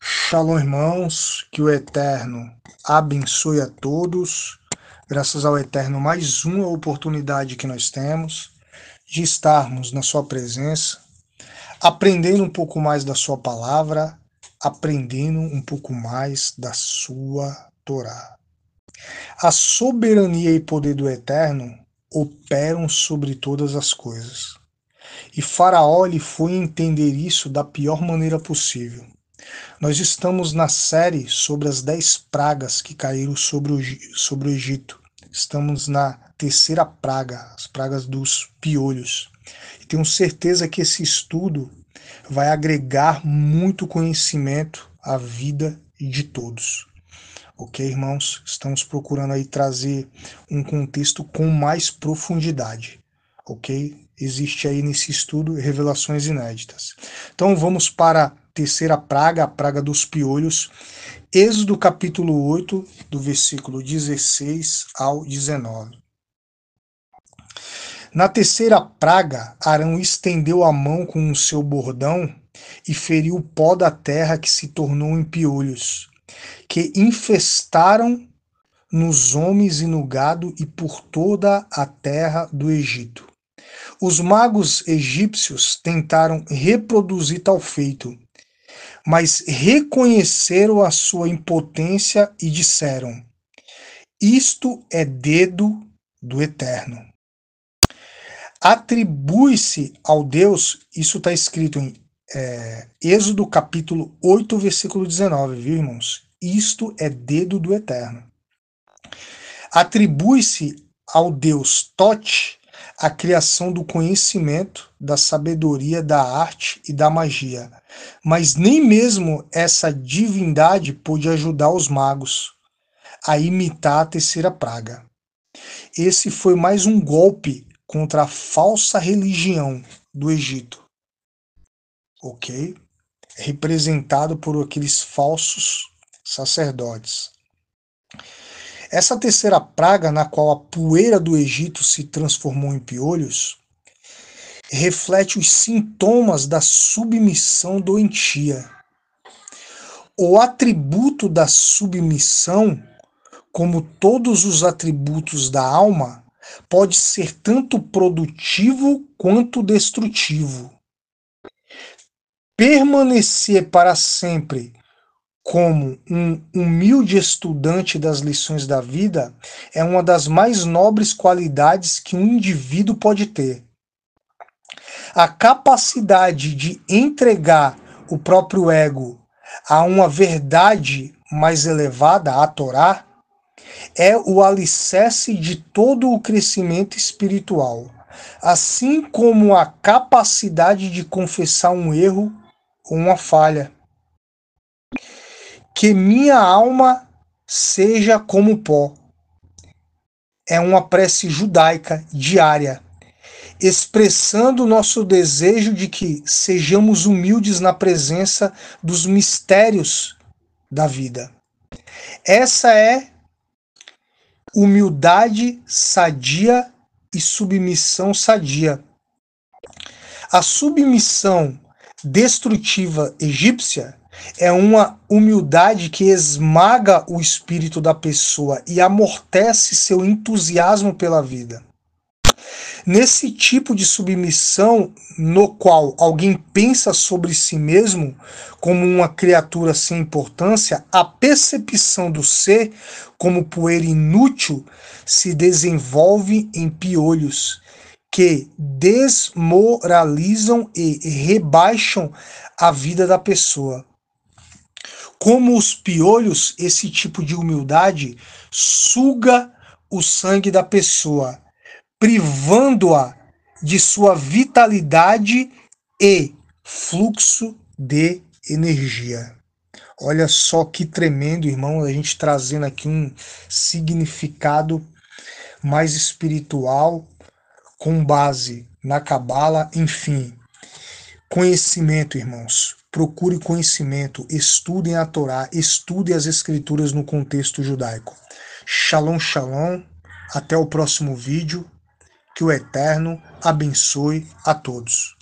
Shalom, irmãos, que o Eterno abençoe a todos. Graças ao Eterno, mais uma oportunidade que nós temos de estarmos na Sua presença, aprendendo um pouco mais da Sua palavra, aprendendo um pouco mais da Sua Torá. A soberania e poder do Eterno operam sobre todas as coisas. E Faraó lhe foi entender isso da pior maneira possível. Nós estamos na série sobre as dez pragas que caíram sobre o, sobre o Egito. Estamos na terceira praga, as pragas dos piolhos. E tenho certeza que esse estudo vai agregar muito conhecimento à vida de todos. Ok, irmãos? Estamos procurando aí trazer um contexto com mais profundidade. Ok? Existe aí nesse estudo revelações inéditas. Então vamos para terceira praga, a praga dos piolhos, Êxodo capítulo 8, do versículo 16 ao 19. Na terceira praga, Arão estendeu a mão com o seu bordão e feriu o pó da terra que se tornou em piolhos, que infestaram nos homens e no gado e por toda a terra do Egito. Os magos egípcios tentaram reproduzir tal feito, mas reconheceram a sua impotência e disseram: Isto é dedo do Eterno. Atribui-se ao Deus, isso está escrito em é, Êxodo capítulo 8, versículo 19, viu, irmãos? Isto é dedo do Eterno. Atribui-se ao Deus Tote a criação do conhecimento, da sabedoria, da arte e da magia. Mas nem mesmo essa divindade pôde ajudar os magos a imitar a terceira praga. Esse foi mais um golpe contra a falsa religião do Egito. Ok? Representado por aqueles falsos sacerdotes. Essa terceira praga, na qual a poeira do Egito se transformou em piolhos, reflete os sintomas da submissão doentia. O atributo da submissão, como todos os atributos da alma, pode ser tanto produtivo quanto destrutivo. Permanecer para sempre como um humilde estudante das lições da vida é uma das mais nobres qualidades que um indivíduo pode ter. A capacidade de entregar o próprio ego a uma verdade mais elevada, a Torá, é o alicerce de todo o crescimento espiritual, assim como a capacidade de confessar um erro ou uma falha que minha alma seja como pó. É uma prece judaica diária, expressando nosso desejo de que sejamos humildes na presença dos mistérios da vida. Essa é humildade sadia e submissão sadia. A submissão destrutiva egípcia é uma humildade que esmaga o espírito da pessoa e amortece seu entusiasmo pela vida. Nesse tipo de submissão, no qual alguém pensa sobre si mesmo como uma criatura sem importância, a percepção do ser como poeira inútil se desenvolve em piolhos que desmoralizam e rebaixam a vida da pessoa. Como os piolhos, esse tipo de humildade suga o sangue da pessoa, privando-a de sua vitalidade e fluxo de energia. Olha só que tremendo, irmão, a gente trazendo aqui um significado mais espiritual com base na cabala, enfim. Conhecimento, irmãos procure conhecimento, estudem a Torá, estudem as Escrituras no contexto judaico. Shalom, shalom, até o próximo vídeo, que o Eterno abençoe a todos.